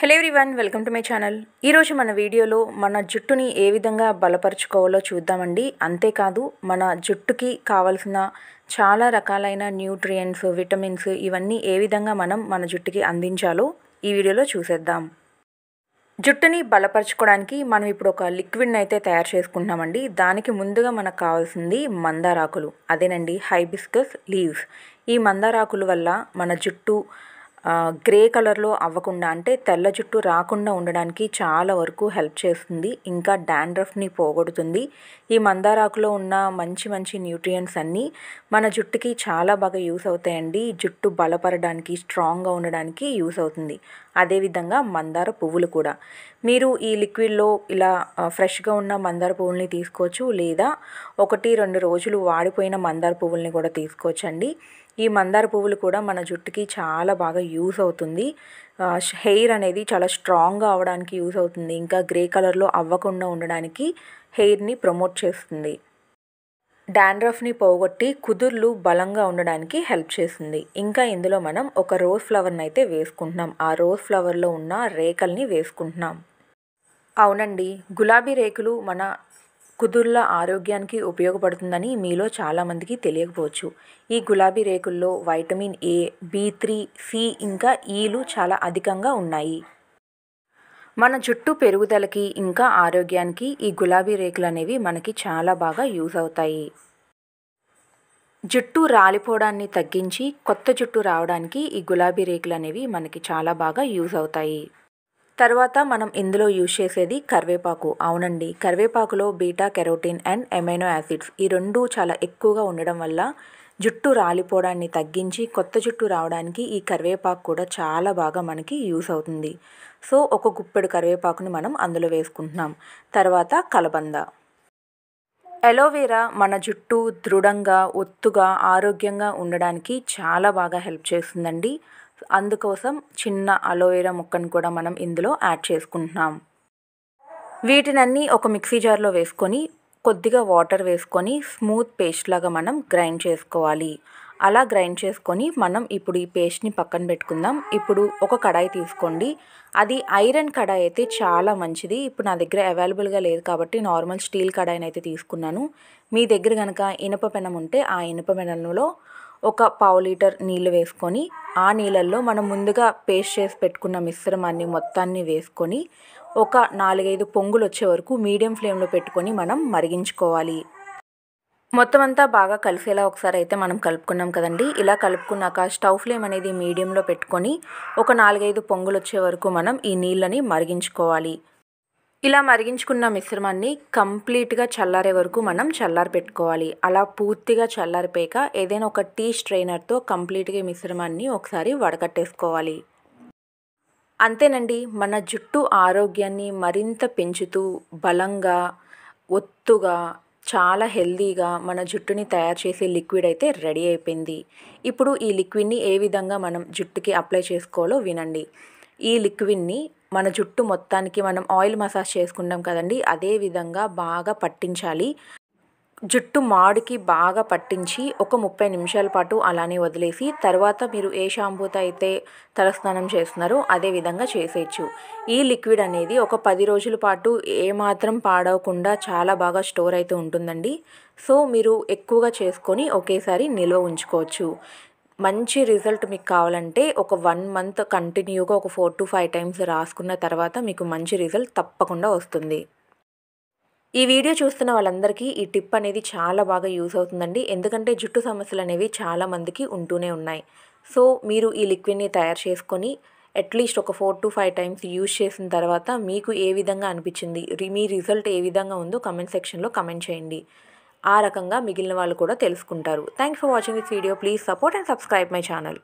hello one welcome to my channel ఈరోజు మన వీడియోలో మన జుట్టుని ఏ విధంగా బలపరుచుకోవాలో చూద్దామండి అంతేకాదు మన జుట్టుకి కావలసిన చాలా రకాలైన న్యూట్రియంట్స్ విటమిన్స్ ఇవన్నీ ఏ విధంగా మనం మన జుట్టుకి అందించాలో ఈ వీడియోలో చూసేద్దాం జుట్టుని బలపరచుకోవడానికి మనం ఇప్పుడు ఒక లిక్విడ్ని అయితే తయారు చేసుకుంటున్నామండి దానికి ముందుగా మనకు కావాల్సింది మందారాకులు అదేనండి హైబిస్కస్ లీవ్స్ ఈ మందారాకుల వల్ల మన జుట్టు గ్రే కలర్లో అవ్వకుండా అంటే తెల్ల జుట్టు రాకుండా ఉండడానికి చాలా వరకు హెల్ప్ చేస్తుంది ఇంకా డాండ్రఫ్ని పోగొడుతుంది ఈ మందారాకులో ఉన్న మంచి మంచి న్యూట్రియంట్స్ అన్నీ మన జుట్టుకి చాలా బాగా యూస్ అవుతాయండి జుట్టు బలపడడానికి స్ట్రాంగ్గా ఉండడానికి యూస్ అవుతుంది అదేవిధంగా మందార పువ్వులు కూడా మీరు ఈ లిక్విడ్లో ఇలా ఫ్రెష్గా ఉన్న మందార పువ్వుల్ని తీసుకోవచ్చు లేదా ఒకటి రెండు రోజులు వాడిపోయిన మందార పువ్వుల్ని కూడా తీసుకోవచ్చండి ఈ మందార పువ్వులు కూడా మన జుట్టుకి చాలా బాగా యూస్ అవుతుంది హెయిర్ అనేది చాలా స్ట్రాంగ్గా అవడానికి యూస్ అవుతుంది ఇంకా గ్రే కలర్లో అవ్వకుండా ఉండడానికి హెయిర్ని ప్రమోట్ చేస్తుంది డాండ్రఫ్ని పోగొట్టి కుదుర్లు బలంగా ఉండడానికి హెల్ప్ చేస్తుంది ఇంకా ఇందులో మనం ఒక రోజ్ ఫ్లవర్ని అయితే వేసుకుంటున్నాం ఆ రోజ్ ఫ్లవర్లో ఉన్న రేకల్ని వేసుకుంటున్నాం అవునండి గులాబీ రేకులు మన కుదుళ్ళ ఆరోగ్యానికి ఉపయోగపడుతుందని మీలో చాలామందికి తెలియకపోవచ్చు ఈ గులాబీ రేకుల్లో vitamin A B three C ఇంకా ఈలు e చాలా అధికంగా ఉన్నాయి మన జుట్టు పెరుగుదలకి ఇంకా ఆరోగ్యానికి ఈ గులాబీ రేకులు అనేవి మనకి చాలా బాగా యూజ్ అవుతాయి జుట్టు రాలిపోవడాన్ని తగ్గించి కొత్త జుట్టు రావడానికి ఈ గులాబీ రేకులు అనేవి మనకి చాలా బాగా యూజ్ అవుతాయి తర్వాత మనం ఇందులో యూజ్ చేసేది కరివేపాకు అవునండి కరివేపాకులో beta carotene and amino acids ఈ రెండు చాలా ఎక్కువగా ఉండడం వల్ల జుట్టు రాలిపోవడాన్ని తగ్గించి కొత్త జుట్టు రావడానికి ఈ కరివేపాకు కూడా చాలా బాగా మనకి యూస్ అవుతుంది సో ఒక గుప్పెడు కరివేపాకుని మనం అందులో వేసుకుంటున్నాం తర్వాత కలబంద ఎలోవేరా మన జుట్టు దృఢంగా ఒత్తుగా ఆరోగ్యంగా ఉండడానికి చాలా బాగా హెల్ప్ చేస్తుందండి అందుకోసం చిన్న అలోవెరా ముక్కను కూడా మనం ఇందులో యాడ్ చేసుకుంటున్నాం వీటినన్నీ ఒక మిక్సీ జార్లో వేసుకొని కొద్దిగా వాటర్ వేసుకొని స్మూత్ పేస్ట్ లాగా మనం గ్రైండ్ చేసుకోవాలి అలా గ్రైండ్ చేసుకొని మనం ఇప్పుడు ఈ పేస్ట్ని పక్కన పెట్టుకుందాం ఇప్పుడు ఒక కడాయి తీసుకోండి అది ఐరన్ కడాయి అయితే చాలా మంచిది ఇప్పుడు నా దగ్గర అవైలబుల్గా లేదు కాబట్టి నార్మల్ స్టీల్ కడాయిని అయితే తీసుకున్నాను మీ దగ్గర కనుక ఇనప పెనం ఉంటే ఆ ఇనప పెనంలో ఒక పావు లీటర్ నీళ్ళు వేసుకొని ఆ నీళ్ళల్లో మనం ముందుగా పేస్ట్ చేసి పెట్టుకున్న మిశ్రమాన్ని మొత్తాన్ని వేసుకొని ఒక నాలుగైదు పొంగులు వచ్చే వరకు మీడియం ఫ్లేమ్లో పెట్టుకొని మనం మరిగించుకోవాలి మొత్తం అంతా బాగా కలిసేలా ఒకసారి అయితే మనం కలుపుకున్నాం కదండి ఇలా కలుపుకున్నాక స్టవ్ ఫ్లేమ్ అనేది మీడియంలో పెట్టుకొని ఒక నాలుగైదు పొంగులు వచ్చే వరకు మనం ఈ నీళ్ళని మరిగించుకోవాలి ఇలా మరిగించుకున్న మిశ్రమాన్ని కంప్లీట్గా చల్లారే వరకు మనం చల్లారి పెట్టుకోవాలి అలా పూర్తిగా చల్లారిపోయాక ఏదైనా ఒక టీ స్ట్రైనర్తో కంప్లీట్గా మిశ్రమాన్ని ఒకసారి వడకట్టేసుకోవాలి అంతేనండి మన జుట్టు ఆరోగ్యాన్ని మరింత పెంచుతూ బలంగా ఒత్తుగా చాలా హెల్దీగా మన జుట్టుని తయారు చేసే లిక్విడ్ అయితే రెడీ అయిపోయింది ఇప్పుడు ఈ లిక్విడ్ని ఏ విధంగా మనం జుట్టుకి అప్లై చేసుకోవాలో వినండి ఈ లిక్విడ్ని మన జుట్టు మొత్తానికి మనం ఆయిల్ మసాజ్ చేసుకుంటాం కదండి అదే విధంగా బాగా పట్టించాలి జుట్టు మాడికి బాగా పట్టించి ఒక ముప్పై నిమిషాల పాటు అలానే వదిలేసి తర్వాత మీరు ఏ షాంపూతో అయితే తలస్నానం చేస్తున్నారో అదే విధంగా చేసేయచ్చు ఈ లిక్విడ్ అనేది ఒక పది రోజుల పాటు ఏమాత్రం పాడవకుండా చాలా బాగా స్టోర్ అయితే ఉంటుందండి సో మీరు ఎక్కువగా చేసుకొని ఒకేసారి నిల్వ ఉంచుకోవచ్చు మంచి రిజల్ట్ మీకు కావాలంటే ఒక వన్ మంత్ కంటిన్యూగా ఒక ఫోర్ టు ఫైవ్ టైమ్స్ రాసుకున్న తర్వాత మీకు మంచి రిజల్ట్ తప్పకుండా వస్తుంది ఈ వీడియో చూస్తున్న వాళ్ళందరికీ ఈ టిప్ అనేది చాలా బాగా యూస్ అవుతుందండి ఎందుకంటే జుట్టు సమస్యలు అనేవి చాలామందికి ఉంటూనే ఉన్నాయి సో మీరు ఈ లిక్విడ్ని తయారు చేసుకొని అట్లీస్ట్ ఒక four to five times use చేసిన తర్వాత మీకు ఏ విధంగా అనిపించింది మీ రిజల్ట్ ఏ విధంగా ఉందో కమెంట్ సెక్షన్లో కమెంట్ చేయండి ఆ రకంగా మిగిలిన వాళ్ళు కూడా తెలుసుకుంటారు thanks for watching this video please support and subscribe my channel